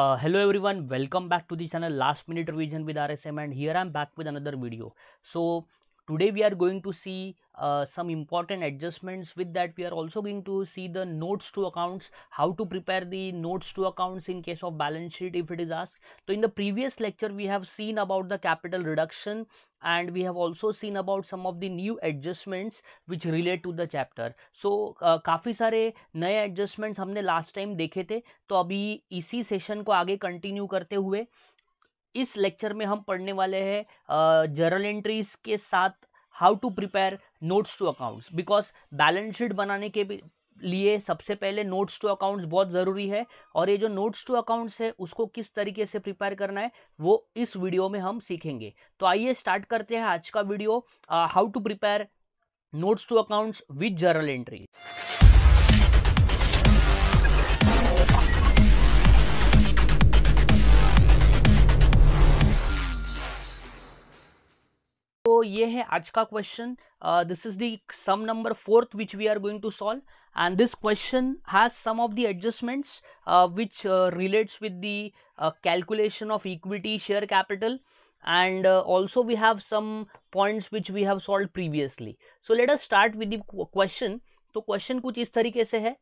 Uh, hello everyone welcome back to the channel last minute revision with rsm and here i'm back with another video so today we are going to see uh, some important adjustments with that we are also going to see the notes to accounts how to prepare the notes to accounts in case of balance sheet if it is asked so in the previous lecture we have seen about the capital reduction and we have also seen about some of the new adjustments which relate to the chapter so uh, काफ़ी सारे नए adjustments हमने last time देखे थे तो अभी इसी session को आगे continue करते हुए इस लेक्चर में हम पढ़ने वाले हैं जर्नल एंट्रीज के साथ how to prepare notes to accounts because balance sheet बनाने के लिए सबसे पहले नोट्स टू अकाउंट्स बहुत ज़रूरी है और ये जो नोट्स टू अकाउंट्स है उसको किस तरीके से प्रिपेयर करना है वो इस वीडियो में हम सीखेंगे तो आइए स्टार्ट करते हैं आज का video how to prepare notes to accounts with journal entries ये है आज का question this is the some number fourth which we are going to solve and this question has some of the adjustments which relates with the calculation of equity share capital and also we have some points which we have solved previously so let us start with the question तो question कुछ इस तरीके से है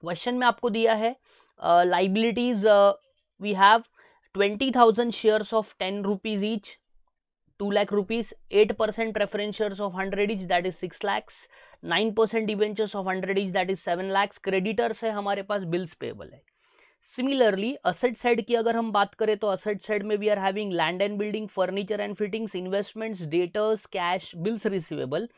question में आपको दिया है liabilities we have twenty thousand shares of ten rupees each two lakh rupees eight percent प्रेफरेंशियर्स of hundred is that is six lakhs nine percent debentures of hundred is that is seven lakhs creditors है हमारे पास bills payable है similarly asset side की अगर हम बात करें तो असेट साइड में we are having land and building furniture and fittings investments debtors cash bills receivable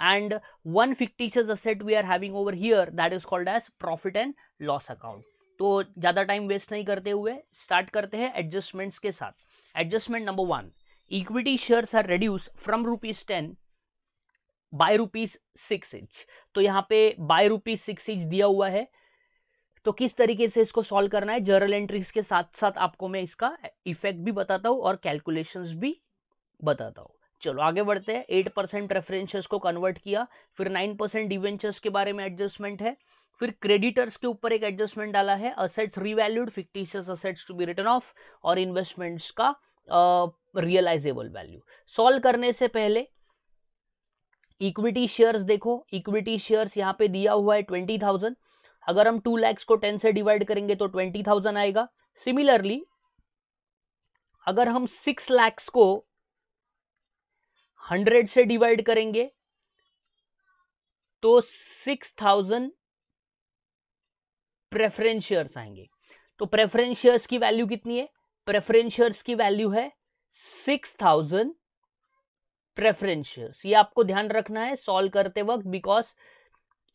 and one fictitious asset we are having over here that is called as profit and loss account तो ज़्यादा time waste नहीं करते हुए start करते हैं adjustments के साथ adjustment number one equity shares are reduced from rupees 10 by rupees six each तो यहाँ पे बाय रुपीज सिक्स इंच दिया हुआ है तो किस तरीके से इसको सॉल्व करना है जर्नल एंट्रीज के साथ साथ आपको मैं इसका इफेक्ट भी बताता हूँ और कैलकुलेशंस भी बताता हूँ चलो आगे बढ़ते हैं एट परसेंट रेफरेंसेस को कन्वर्ट किया फिर नाइन परसेंट डिवेंचर्स के बारे में एडजस्टमेंट है फिर क्रेडिटर्स के ऊपर एक एडजस्टमेंट डाला है assets revalued fictitious assets to be written off और इन्वेस्टमेंट्स का रियलाइजेबल वैल्यू सॉल्व करने से पहले इक्विटी शेयर्स देखो इक्विटी शेयर्स यहाँ पे दिया हुआ है ट्वेंटी थाउजेंड अगर हम टू लैक्स को टेन से डिवाइड करेंगे तो ट्वेंटी थाउजेंड आएगा सिमिलरली अगर हम सिक्स लैक्स को हंड्रेड से डिवाइड करेंगे तो सिक्स थाउजेंड प्रेफरेंस शेयर्स आएंगे तो प्रेफरेंस शेयर्स की वैल्यू कितनी है प्रेफरेंस शेयर्स की वैल्यू है सिक्स थाउजेंड प्रेफरेंशियस ये आपको ध्यान रखना है सॉल्व करते वक्त बिकॉज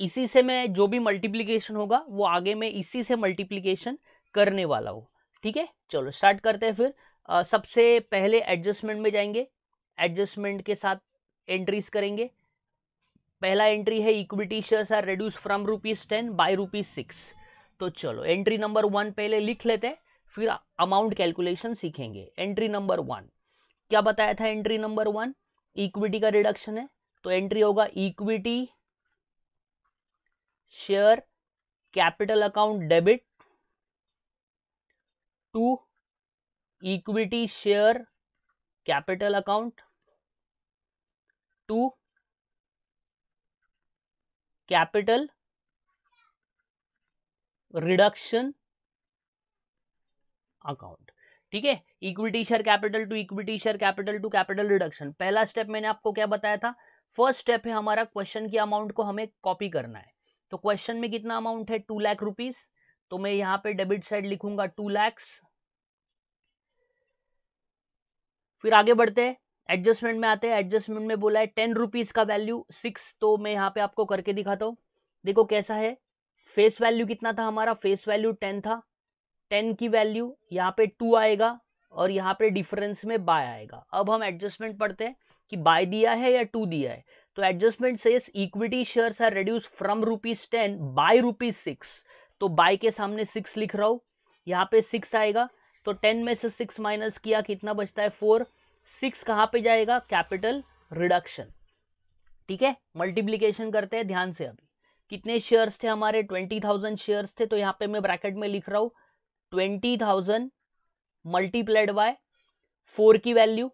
इसी से मैं जो भी मल्टीप्लीकेशन होगा वो आगे मैं इसी से मल्टीप्लीकेशन करने वाला हूँ ठीक है चलो स्टार्ट करते हैं फिर आ, सबसे पहले एडजस्टमेंट में जाएंगे एडजस्टमेंट के साथ एंट्रीज करेंगे पहला एंट्री है equity shares are reduce from rupees ten by rupees six तो चलो एंट्री नंबर वन पहले लिख लेते हैं फिर अमाउंट कैलकुलेशन सीखेंगे एंट्री नंबर वन क्या बताया था एंट्री नंबर वन इक्विटी का रिडक्शन है तो एंट्री होगा equity share capital account debit to equity share capital account to capital reduction account ठीक है equity share capital to equity share capital to capital reduction पहला स्टेप मैंने आपको क्या बताया था फर्स्ट स्टेप है हमारा क्वेश्चन की अमाउंट को हमें कॉपी करना है तो क्वेश्चन में कितना अमाउंट है टू लाख रुपीज तो मैं यहां पे डेबिट साइड लिखूंगा टू लैक्स फिर आगे बढ़ते हैं एडजस्टमेंट में आते हैं एडजस्टमेंट में बोला है टेन रुपीज का वैल्यू सिक्स तो मैं यहां पे आपको करके दिखाता हूं देखो कैसा है फेस वैल्यू कितना था हमारा फेस वैल्यू टेन था टेन की वैल्यू यहाँ पे टू आएगा और यहाँ पे डिफरेंस में बाय आएगा अब हम एडजस्टमेंट पढ़ते हैं कि बाय दिया है या टू दिया है तो एडजस्टमेंट से equity shares are reduce from rupees ten by rupees six तो बाय के सामने सिक्स लिख रहा हूँ यहाँ पे सिक्स आएगा तो टेन में से सिक्स माइनस किया कितना बचता है फोर सिक्स कहाँ पे जाएगा कैपिटल रिडक्शन ठीक है मल्टीप्लीकेशन करते हैं ध्यान से अभी कितने शेयर्स थे हमारे ट्वेंटी थाउजेंड शेयर्स थे तो यहाँ पे मैं ब्रैकेट में लिख रहा हूँ twenty thousand multiplied by four की वैल्यू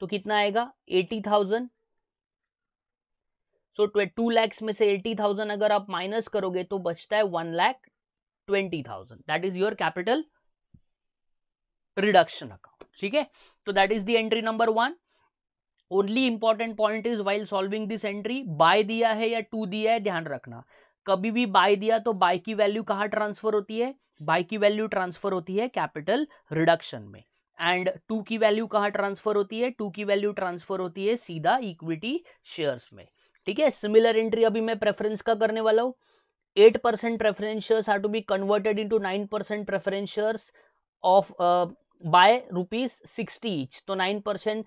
तो कितना आएगा eighty thousand so two lakhs में से एटी थाउजेंड अगर आप माइनस करोगे तो बचता है one lakh twenty thousand that is your capital reduction account ठीक है तो that is the entry number one only important point is while solving this entry by दिया है या टू दिया है ध्यान रखना कभी भी बाय दिया तो बाय की वैल्यू कहाँ ट्रांसफर होती है बाय की वैल्यू ट्रांसफर होती है कैपिटल रिडक्शन में एंड टू की वैल्यू कहाँ ट्रांसफर होती है टू की वैल्यू ट्रांसफर होती है सीधा इक्विटी शेयर्स में ठीक है सिमिलर एंट्री अभी मैं प्रेफरेंस का करने वाला हूँ eight percent preference shares are to be converted into nine percent preference shares of by rupees sixty each तो नाइन परसेंट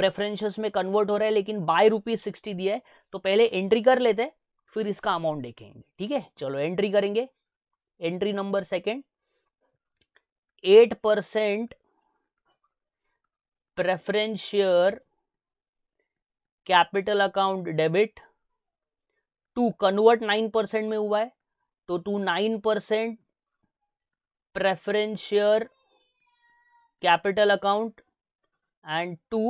प्रेफरेंस में कन्वर्ट हो रहा है लेकिन बाय रुपीज सिक्सटी दिया है तो पहले एंट्री कर लेते हैं फिर इसका अमाउंट देखेंगे ठीक है चलो एंट्री करेंगे entry number second eight percent preferential capital account debit to convert nine percent में हुआ है तो to nine percent preferential capital account and to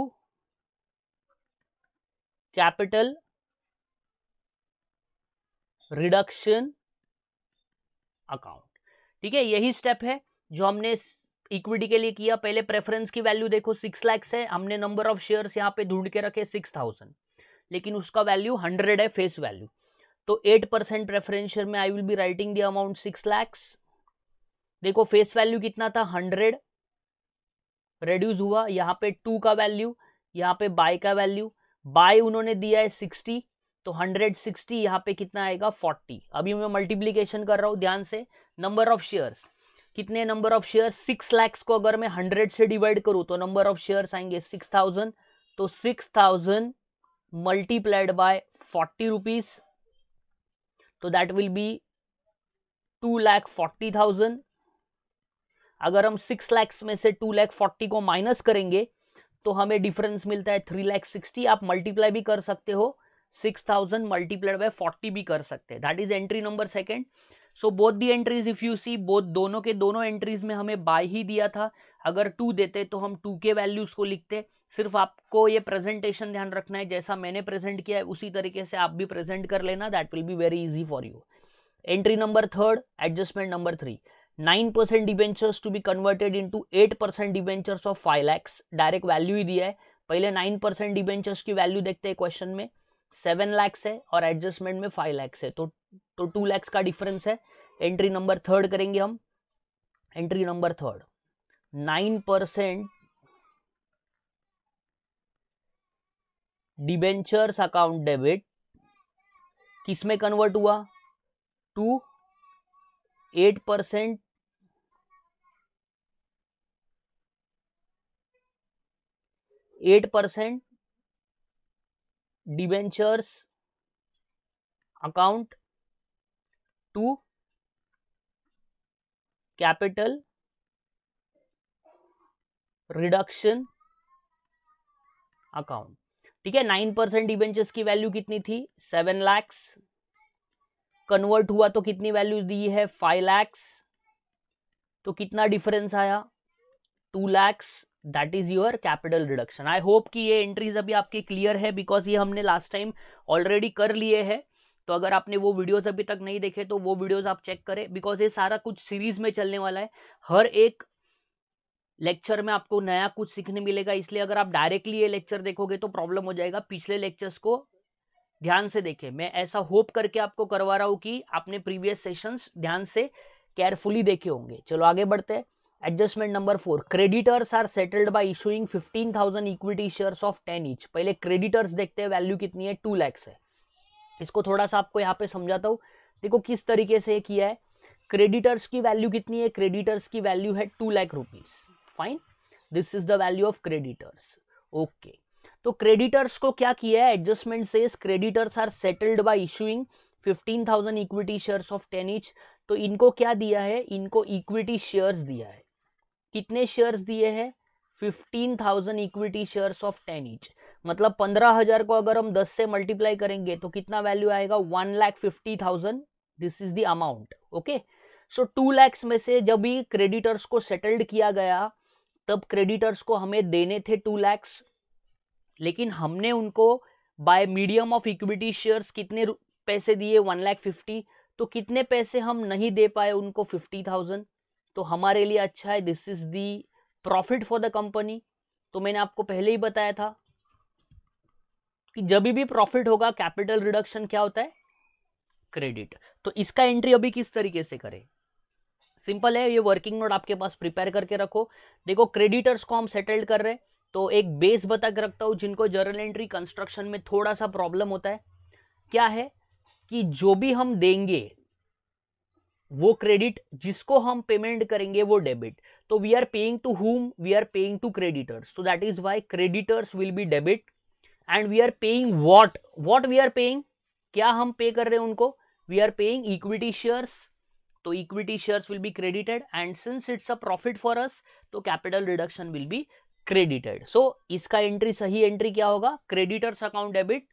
capital reduction account ठीक है यही स्टेप है जो हमने इक्विटी के लिए किया पहले प्रेफरेंस की वैल्यू देखो सिक्स लैक्स है हमने नंबर ऑफ शेयर यहाँ पे ढूंढ के रखे सिक्स थाउजेंड लेकिन उसका वैल्यू हंड्रेड है फेस वैल्यू तो एट परसेंट प्रेफरेंस शेयर में I will be writing the amount six lakhs देखो फेस वैल्यू कितना था हंड्रेड रेड्यूस हुआ यहाँ पे टू का वैल्यू यहाँ पे बाय का वैल्यू बाय उन्होंने दिया है सिक्सटी तो 160 यहाँ पे कितना आएगा 40 अभी मैं मल्टीप्लीकेशन कर रहा हूँ ध्यान से नंबर ऑफ शेयर्स कितने number of share six lakhs को अगर मैं हंड्रेड से डिवाइड करूँ तो नंबर ऑफ शेयर्स आएंगे सिक्स थाउजेंड तो six thousand multiplied by forty rupees तो that will be two lakh forty thousand अगर हम सिक्स लैक्स में से टू लैख फोर्टी को माइनस करेंगे तो हमें डिफरेंस मिलता है थ्री लैख सिक्सटी आप मल्टीप्लाई भी कर सकते हो six thousand multiplied by forty भी कर सकते हैं that is entry number second so both the entries if you see both दोनों के दोनों एंट्रीज में हमें बाय ही दिया था अगर टू देते तो हम टू के वैल्यूज को लिखते सिर्फ आपको ये प्रेजेंटेशन ध्यान रखना है जैसा मैंने प्रेजेंट किया है उसी तरीके से आप भी प्रेजेंट कर लेना that will be very easy for you entry number third adjustment number three nine percent debentures to be converted into eight percent debentures of five lakhs direct value ही दिया है पहले नाइन परसेंट डिवेंचर्स की value देखते हैं question में seven lakhs है और एडजस्टमेंट में फाइव लैक्स है तो तो टू लैक्स का डिफरेंस है एंट्री नंबर थर्ड करेंगे हम entry number third nine percent debentures account debit किस में कन्वर्ट हुआ to eight percent eight percent debentures account to capital reduction account ठीक है नाइन परसेंट डिबेंचर्स की वैल्यू कितनी थी सेवन लैक्स कन्वर्ट हुआ तो कितनी वैल्यू दी है फाइव लैक्स तो कितना डिफरेंस आया two lakhs that is your capital reduction I hope कि ये एंट्रीज अभी आपके क्लियर है बिकॉज ये हमने लास्ट टाइम ऑलरेडी कर लिए है तो अगर आपने वो वीडियोस अभी तक नहीं देखे तो वो वीडियोस आप चेक करें बिकॉज ये सारा कुछ सीरीज में चलने वाला है हर एक लेक्चर में आपको नया कुछ सीखने मिलेगा इसलिए अगर आप डायरेक्टली ये लेक्चर देखोगे तो प्रॉब्लम हो जाएगा पिछले लेक्चर्स को ध्यान से देखें मैं ऐसा होप करके आपको करवा रहा हूँ कि आपने प्रीवियस सेशंस ध्यान से केयरफुली देखे होंगे चलो आगे बढ़ते हैं adjustment number four creditors are settled by issuing thousand equity shares of ten each पहले क्रेडिटर्स देखते हैं वैल्यू कितनी है टू लैक्स है इसको थोड़ा सा आपको यहाँ पे समझाता हूँ देखो किस तरीके से किया है क्रेडिटर्स की वैल्यू कितनी है क्रेडिटर्स की वैल्यू है two lakh rupees fine this is the value of creditors okay तो क्रेडिटर्स को क्या किया है एडजस्टमेंट से creditors are settled by issuing 15,000 equity shares of ten each तो इनको क्या दिया है इनको इक्विटी शेयर्स दिया है कितने शेयर्स दिए हैं fifteen thousand equity shares of ten each मतलब पंद्रह हजार को अगर हम दस से मल्टीप्लाई करेंगे तो कितना वैल्यू आएगा one lakh fifty thousand this is the amount okay so two lakhs में से जब भी क्रेडिटर्स को सेटल्ड किया गया तब क्रेडिटर्स को हमें देने थे टू लैक्स लेकिन हमने उनको by medium of equity shares कितने पैसे दिए वन लैख फिफ्टी तो कितने पैसे हम नहीं दे पाए उनको फिफ्टी थाउजेंड तो हमारे लिए अच्छा है this is the profit for the company तो मैंने आपको पहले ही बताया था कि जब भी प्रॉफिट होगा कैपिटल रिडक्शन क्या होता है क्रेडिट तो इसका एंट्री अभी किस तरीके से करें सिंपल है ये वर्किंग नोट आपके पास प्रिपेयर करके रखो देखो क्रेडिटर्स को हम सेटल्ड कर रहे हैं तो एक बेस बता के रखता हूँ जिनको जर्नल एंट्री कंस्ट्रक्शन में थोड़ा सा प्रॉब्लम होता है क्या है कि जो भी हम देंगे वो क्रेडिट जिसको हम पेमेंट करेंगे वो डेबिट तो we are paying to whom we are paying to creditors तो that is why creditors will be debit and we are paying what what we are paying क्या हम पे कर रहे हैं उनको we are paying equity shares तो equity shares will be credited and since it's a profit for us तो capital reduction will be credited so इसका entry सही एंट्री क्या होगा creditors account debit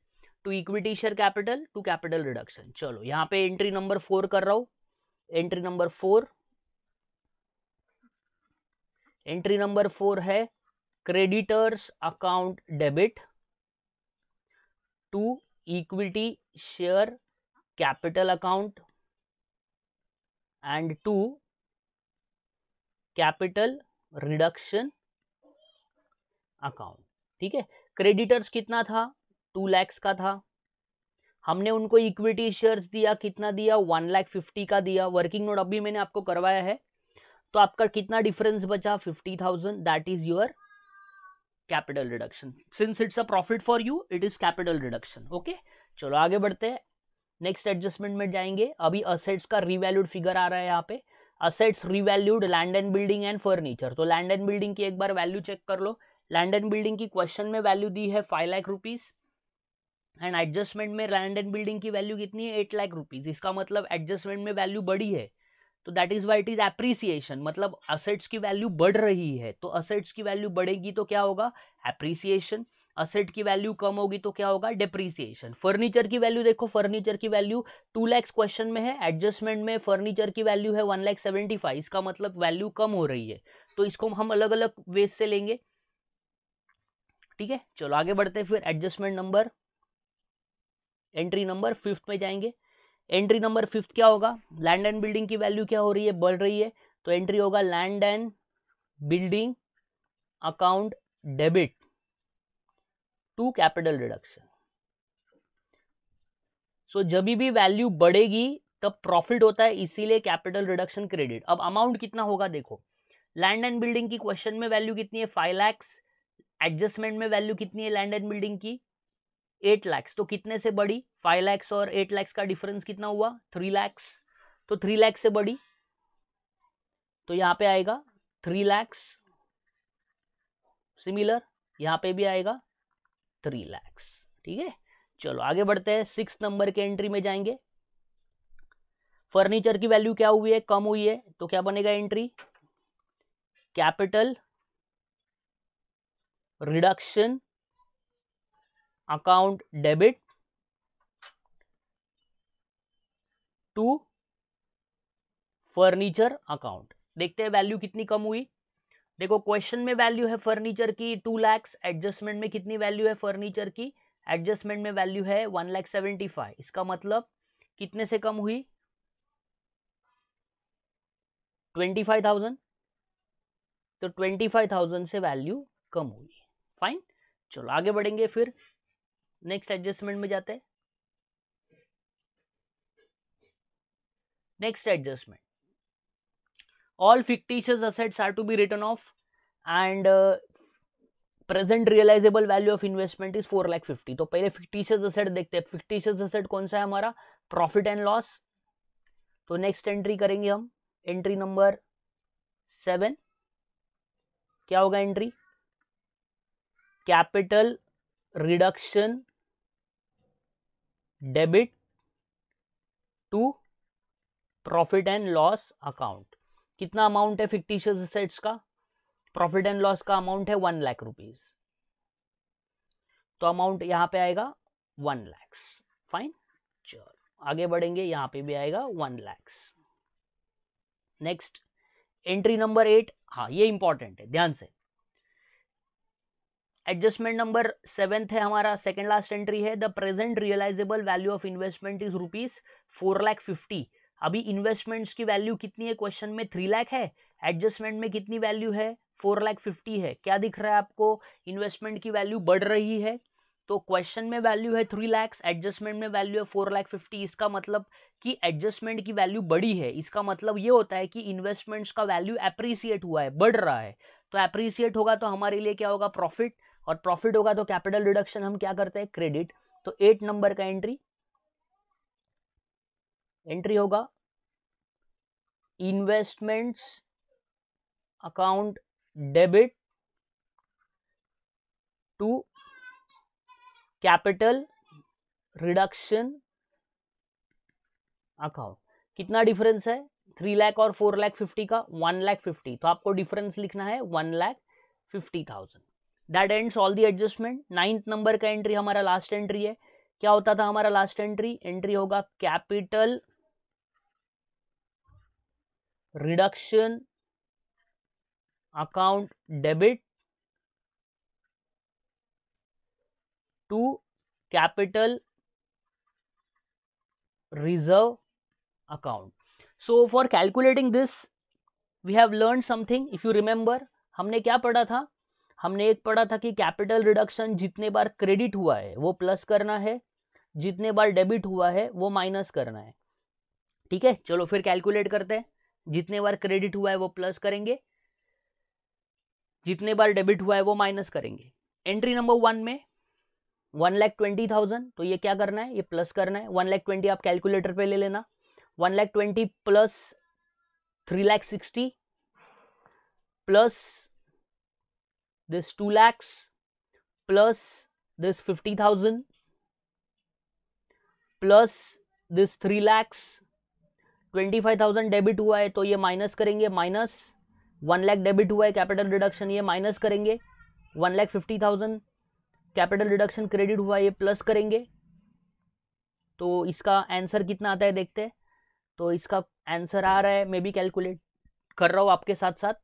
to equity share capital to capital reduction चलो यहाँ पे entry number four कर रहा हूँ entry number four entry number four है creditors account debit to equity share capital account and to capital reduction account ठीक है creditors कितना था टू लैक्स का था हमने उनको इक्विटी शेयर्स दिया कितना दिया वन लाख फिफ्टी का दिया वर्किंग नोट अभी मैंने आपको करवाया है तो आपका कितना डिफरेंस बचा fifty thousand that is your capital reduction since it's a profit for you it is capital reduction okay चलो आगे बढ़ते हैं नेक्स्ट एडजस्टमेंट में जाएंगे अभी असेट्स का रिवैल्यूड फिगर आ रहा है यहाँ पे assets revalued land and building and furniture तो लैंड एंड बिल्डिंग की एक बार वैल्यू चेक कर लो लैंड एंड बिल्डिंग की क्वेश्चन में वैल्यू दी है five lakh rupees and adjustment में लैंड एंड बिल्डिंग की वैल्यू कितनी है एट लाख रुपीज़ इसका मतलब एडजस्टमेंट में वैल्यू बढ़ी है तो that is why it is appreciation मतलब असेट्स की वैल्यू बढ़ रही है तो असेट्स की वैल्यू बढ़ेगी तो क्या होगा एप्रिसिएशन असेट की वैल्यू कम होगी तो क्या होगा डिप्रिसिएशन फर्नीचर की वैल्यू देखो फर्नीचर की वैल्यू टू लैक्स क्वेश्चन में है एडजस्टमेंट में फर्नीचर की वैल्यू है वन लैख सेवेंटी फाइव इसका मतलब वैल्यू कम हो रही है तो इसको हम अलग अलग वेज से लेंगे ठीक है चलो आगे बढ़ते हैं फिर adjustment number entry number fifth में जाएंगे एंट्री नंबर फिफ्थ क्या होगा लैंड एंड बिल्डिंग की वैल्यू क्या हो रही है बढ़ रही है तो एंट्री होगा land and building account debit to capital reduction so जब भी वैल्यू बढ़ेगी तब प्रॉफिट होता है इसीलिए कैपिटल रिडक्शन क्रेडिट अब अमाउंट कितना होगा देखो लैंड एंड बिल्डिंग की क्वेश्चन में वैल्यू कितनी है फाइव लैक्स एडजस्टमेंट में वैल्यू कितनी है लैंड एंड बिल्डिंग की एट लैक्स तो कितने से बड़ी फाइव लैक्स और एट लैक्स का डिफरेंस कितना हुआ थ्री लैक्स तो थ्री लैक्स से बड़ी तो यहां पे आएगा थ्री लैक्स सिमिलर यहां पे भी आएगा थ्री लैक्स ठीक है चलो आगे बढ़ते हैं सिक्स नंबर के एंट्री में जाएंगे फर्नीचर की वैल्यू क्या हुई है कम हुई है तो क्या बनेगा entry capital reduction account debit to furniture account देखते हैं वैल्यू कितनी कम हुई देखो क्वेश्चन में वैल्यू है फर्नीचर की टू लैक्स एडजस्टमेंट में कितनी वैल्यू है फर्नीचर की एडजस्टमेंट में वैल्यू है वन लैख सेवेंटी फाइव इसका मतलब कितने से कम हुई ट्वेंटी फाइव थाउजेंड तो ट्वेंटी फाइव थाउजेंड से वैल्यू कम हुई फाइन चलो आगे बढ़ेंगे फिर नेक्स्ट एडजस्टमेंट में जाते हैं next adjustment all fictitious assets are to be written off and present realisable value of investment is four lakh fifty तो पहले फिक्टिशियस असेट देखते हैं फिक्टिशियस असेट कौन सा है हमारा प्रॉफिट एंड लॉस तो नेक्स्ट एंट्री करेंगे हम एंट्री नंबर सेवन क्या होगा entry capital reduction debit to profit and loss account कितना अमाउंट है फिक्टिशियस असेट्स का प्रॉफिट एंड लॉस का अमाउंट है वन लाख रुपीज तो अमाउंट यहां पे आएगा वन लैक्स फाइन चलो आगे बढ़ेंगे यहां पे भी आएगा one lakhs next entry number eight हाँ ये इंपॉर्टेंट है ध्यान से एडजस्टमेंट नंबर सेवेंथ है हमारा सेकेंड लास्ट एंट्री है the present realisable value of investment is rupees four lakh fifty अभी इन्वेस्टमेंट्स की वैल्यू कितनी है क्वेश्चन में थ्री लैख है एडजस्टमेंट में कितनी वैल्यू है फोर लैख फिफ्टी है क्या दिख रहा है आपको इन्वेस्टमेंट की वैल्यू बढ़ रही है तो क्वेश्चन में वैल्यू है थ्री लैक्स एडजस्टमेंट में वैल्यू है फोर लैख फिफ्टी इसका मतलब कि एडजस्टमेंट की वैल्यू बढ़ी है इसका मतलब ये होता है कि इन्वेस्टमेंट्स का वैल्यू एप्रिसिएट हुआ है बढ़ रहा है तो एप्रिसिएट होगा तो हमारे लिए क्या होगा प्रॉफिट और प्रॉफिट होगा तो कैपिटल रिडक्शन हम क्या करते हैं क्रेडिट तो एट नंबर का एंट्री एंट्री होगा investments account debit to capital reduction account कितना डिफरेंस है थ्री लाख और फोर लाख फिफ्टी का वन लाख फिफ्टी तो आपको डिफरेंस लिखना है one lakh fifty thousand that ends all the adjustment ninth number का एंट्री हमारा लास्ट एंट्री है क्या होता था हमारा लास्ट एंट्री एंट्री होगा capital reduction account debit to capital reserve account so for calculating this we have learn something if you remember हमने क्या पढ़ा था हमने एक पढ़ा था कि कैपिटल रिडक्शन जितने बार क्रेडिट हुआ है वो प्लस करना है जितने बार डेबिट हुआ है वो माइनस करना है ठीक है चलो फिर कैलकुलेट करते हैं जितने बार क्रेडिट हुआ है वो प्लस करेंगे जितने बार डेबिट हुआ है वो माइनस करेंगे एंट्री नंबर वन में वन लैख ट्वेंटी थाउजेंड तो ये क्या करना है ये प्लस करना है वन लैख ट्वेंटी आप कैलकुलेटर पे ले लेना one lakh twenty plus three lakh sixty plus this 2 lakhs plus this 50,000 plus this three lakhs twenty five thousand debit हुआ है तो ये माइनस करेंगे माइनस वन लैख डेबिट हुआ है कैपिटल डिडक्शन ये माइनस करेंगे one lakh fifty thousand capital deduction credit हुआ है ये प्लस करेंगे तो इसका आंसर कितना आता है देखते हैं तो इसका आंसर आ रहा है मे बी कैलकुलेट कर रहा हूँ आपके साथ साथ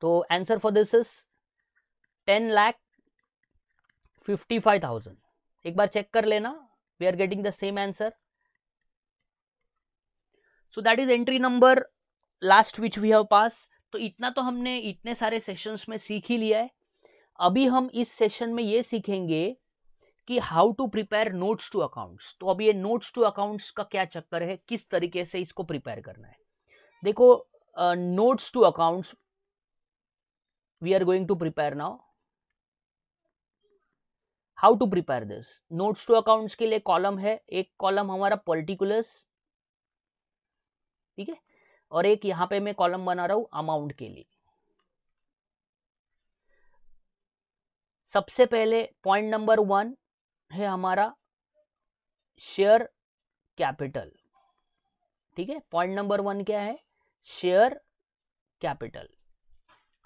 तो answer for this is ten lakh fifty five thousand एक बार चेक कर लेना we are getting the same answer so that is entry number last which we have pass तो इतना तो हमने इतने सारे सेशंस में सीख ही लिया है अभी हम इस सेशन में ये सीखेंगे कि how to prepare notes to accounts तो अभी ये नोट्स टू अकाउंट्स का क्या चक्कर है किस तरीके से इसको प्रिपेयर करना है देखो notes to accounts we are going to prepare now how to prepare this notes to accounts के लिए कॉलम है एक कॉलम हमारा पर्टिकुलर्स ठीक है और एक यहां पे मैं कॉलम बना रहा हूं अमाउंट के लिए सबसे पहले पॉइंट नंबर वन है हमारा शेयर कैपिटल ठीक है पॉइंट नंबर वन क्या है शेयर कैपिटल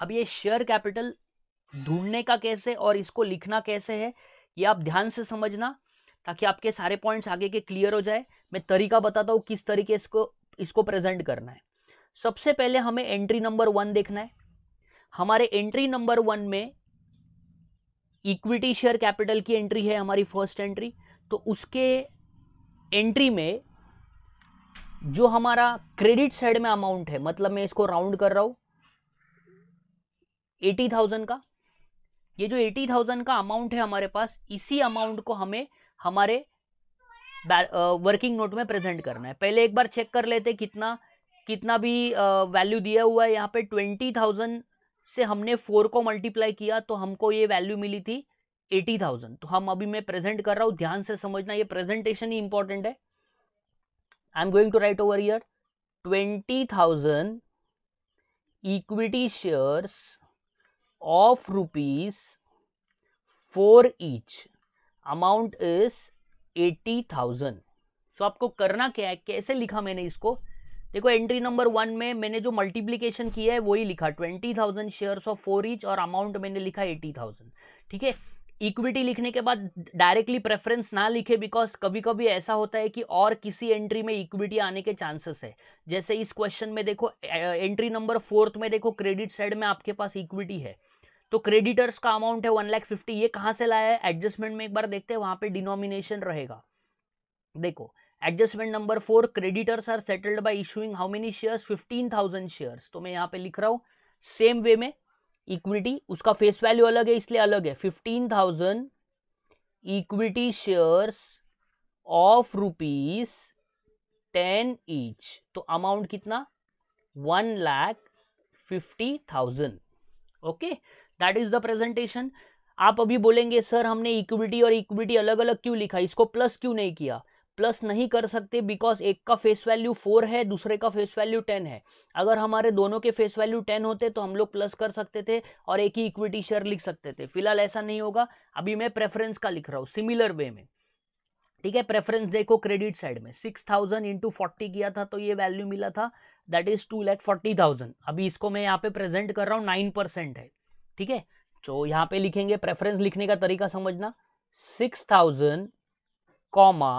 अब ये शेयर कैपिटल ढूंढने का कैसे और इसको लिखना कैसे है ये आप ध्यान से समझना ताकि आपके सारे पॉइंट्स आगे के क्लियर हो जाए मैं तरीका बताता हूँ किस तरीके इसको इसको प्रेजेंट करना है सबसे पहले हमें एंट्री नंबर वन देखना है हमारे एंट्री नंबर वन में इक्विटी शेयर कैपिटल की एंट्री है हमारी फर्स्ट एंट्री तो उसके एंट्री में जो हमारा क्रेडिट साइड में अमाउंट है मतलब मैं इसको राउंड कर रहा हूँ एटी थाउजेंड का ये जो एटी थाउजेंड का अमाउंट है हमारे पास इसी अमाउंट को हमें हमारे वर्किंग नोट में प्रेजेंट करना है पहले एक बार चेक कर लेते कितना कितना भी वैल्यू दिया हुआ है यहाँ पे ट्वेंटी थाउजेंड से हमने फोर को मल्टीप्लाई किया तो हमको ये वैल्यू मिली थी एटी थाउजेंड तो हम अभी मैं प्रेजेंट कर रहा हूँ ध्यान से समझना ये प्रेजेंटेशन ही इंपॉर्टेंट है I am going to write over here twenty thousand equity shares of rupees 4 each. Amount is 80,000. So so, आपको करना क्या है कैसे लिखा मैंने इसको देखो एंट्री नंबर वन में मैंने जो मल्टीप्लीकेशन किया है वही लिखा twenty thousand share of four each और अमाउंट मैंने लिखा एटी थाउजेंड ठीक है इक्विटी लिखने के बाद डायरेक्टली प्रेफरेंस ना लिखे बिकॉज कभी कभी ऐसा होता है कि और किसी एंट्री में इक्विटी आने के चांसेस है जैसे इस क्वेश्चन में देखो एंट्री नंबर फोर्थ में देखो क्रेडिट साइड में आपके पास इक्विटी है तो क्रेडिटर्स का अमाउंट है वन लाख फिफ्टी ये कहां से लाया है एडजस्टमेंट में एक बार देखते हैं वहां पे डिनोमिनेशन रहेगा देखो adjustment number four creditors are settled by issuing how many shares fifteen thousand shares तो मैं यहाँ पे लिख रहा हूँ सेम वे में इक्विटी उसका फेस वैल्यू अलग है इसलिए अलग है fifteen thousand equity shares of rupees ten each तो अमाउंट कितना one lakh fifty thousand okay that is the presentation आप अभी बोलेंगे सर हमने इक्विटी और इक्विटी अलग अलग क्यों लिखा इसको प्लस क्यों नहीं किया प्लस नहीं कर सकते बिकॉज एक का फेस वैल्यू फोर है दूसरे का फेस वैल्यू टेन है अगर हमारे दोनों के फेस वैल्यू टेन होते तो हम लोग प्लस कर सकते थे और एक ही इक्विटी शेयर लिख सकते थे फिलहाल ऐसा नहीं होगा अभी मैं प्रेफरेंस का लिख रहा हूँ सिमिलर वे में ठीक है प्रेफरेंस देखो क्रेडिट साइड में सिक्स थाउजेंड इंटू फोर्टी किया था तो ये वैल्यू मिला था that is two lakh forty thousand अभी इसको मैं यहाँ पे प्रेजेंट कर रहा हूँ नाइन परसेंट है ठीक है तो यहाँ पे लिखेंगे प्रेफरेंस लिखने का तरीका समझना six thousand comma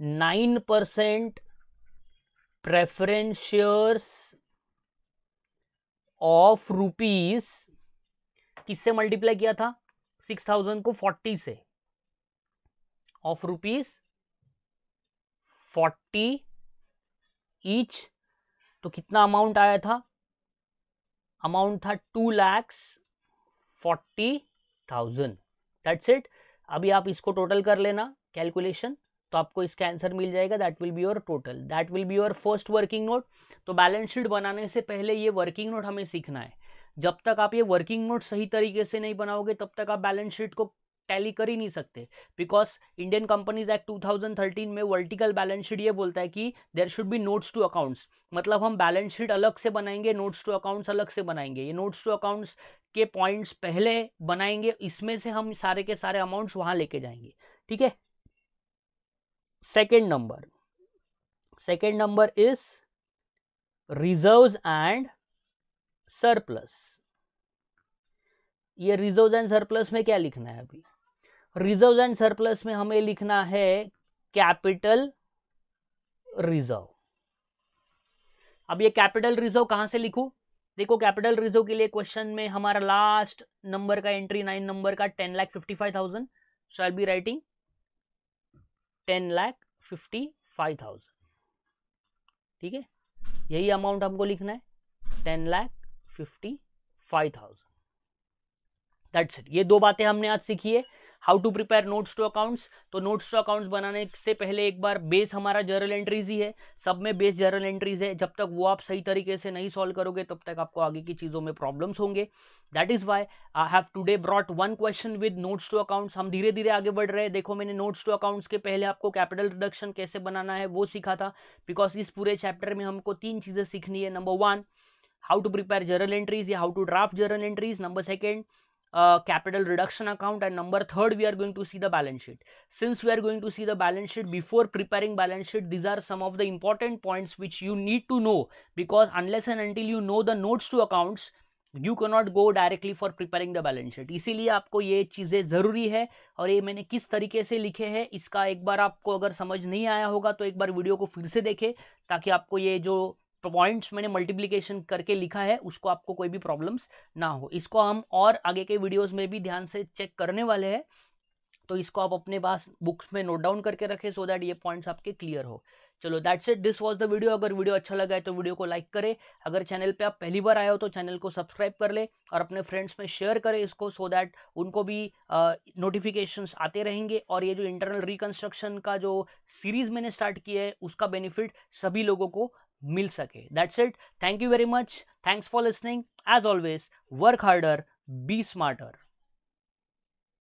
nine percent प्रेफरेंशियर्स of rupees किससे मल्टीप्लाई किया था सिक्स थाउजेंड को फोर्टी से ऑफ रुपीस फोर्टी ईच तो कितना अमाउंट आया था अमाउंट था two lakhs forty thousand that's it अभी आप इसको टोटल कर लेना कैलकुलेशन तो आपको इसका आंसर मिल जाएगा that will be your total that will be your first working note तो बैलेंस शीट बनाने से पहले ये वर्किंग नोट हमें सीखना है जब तक आप ये वर्किंग नोट सही तरीके से नहीं बनाओगे तब तक आप बैलेंस शीट को टैली कर ही नहीं सकते बिकॉज इंडियन कंपनीज एक्ट 2013 में वर्टिकल बैलेंस शीट ये बोलता है कि there should be notes to accounts मतलब हम बैलेंस शीट अलग से बनाएंगे नोट्स टू अकाउंट्स अलग से बनाएंगे ये नोट्स टू अकाउंट्स के पॉइंट्स पहले बनाएंगे इसमें से हम सारे के सारे अमाउंट्स वहां लेके जाएंगे ठीक है second number second number is reserve and surplus ये रिजर्व एंड सरप्लस में क्या लिखना है अभी रिजर्व एंड सरप्लस में हमें लिखना है कैपिटल रिजर्व अब ये कैपिटल रिजर्व कहां से लिखू देखो कैपिटल रिजर्व के लिए क्वेश्चन में हमारा लास्ट नंबर का एंट्री नाइन नंबर का ten lakh fifty five thousand shall be writing ten lakh fifty five thousand ठीक है यही अमाउंट हमको लिखना है ten lakh fifty five thousand that's it ये दो बातें हमने आज सीखी है how to prepare notes to accounts तो नोट्स टू अकाउंट्स बनाने से पहले एक बार बेस हमारा जर्नल एंट्रीज ही है सब में बेस जर्नल एंट्रीज है जब तक वो आप सही तरीके से नहीं सॉल्व करोगे तब तक आपको आगे की चीज़ों में प्रॉब्लम्स होंगे that is why I have today brought one question with notes to accounts हम धीरे धीरे आगे बढ़ रहे हैं देखो मैंने नोट्स टू अकाउंट्स के पहले आपको कैपिटल रिडक्शन कैसे बनाना है वो सीखा था बिकॉज इस पूरे चैप्टर में हमको तीन चीज़ें सीखनी है number one how to prepare journal entries या how to draft journal entries number second uh, capital reduction account and number third we are going to see the balance sheet since we are going to see the balance sheet before preparing balance sheet these are some of the important points which you need to know because unless and until you know the notes to accounts you not go directly for preparing the balance sheet इसीलिए आपको ये चीज़ें ज़रूरी है और ये मैंने किस तरीके से लिखे हैं इसका एक बार आपको अगर समझ नहीं आया होगा तो एक बार वीडियो को फिर से देखें ताकि आपको ये जो पॉइंट्स मैंने मल्टीप्लीकेशन करके लिखा है उसको आपको कोई भी प्रॉब्लम्स ना हो इसको हम और आगे के वीडियोस में भी ध्यान से चेक करने वाले हैं तो इसको आप अपने पास बुक्स में नोट डाउन करके रखें सो दैट ये पॉइंट्स आपके क्लियर हो चलो that's it this was the video अगर वीडियो अच्छा लगा है तो वीडियो को लाइक करें अगर चैनल पे आप पहली बार आए हो तो चैनल को सब्सक्राइब कर ले और अपने फ्रेंड्स में शेयर करें इसको सो so दैट उनको भी नोटिफिकेशंस uh, आते रहेंगे और ये जो इंटरनल रिकन्स्ट्रक्शन का जो सीरीज़ मैंने स्टार्ट किया है उसका बेनिफिट सभी लोगों को मिल सके that's it thank you very much thanks for listening as always work harder be smarter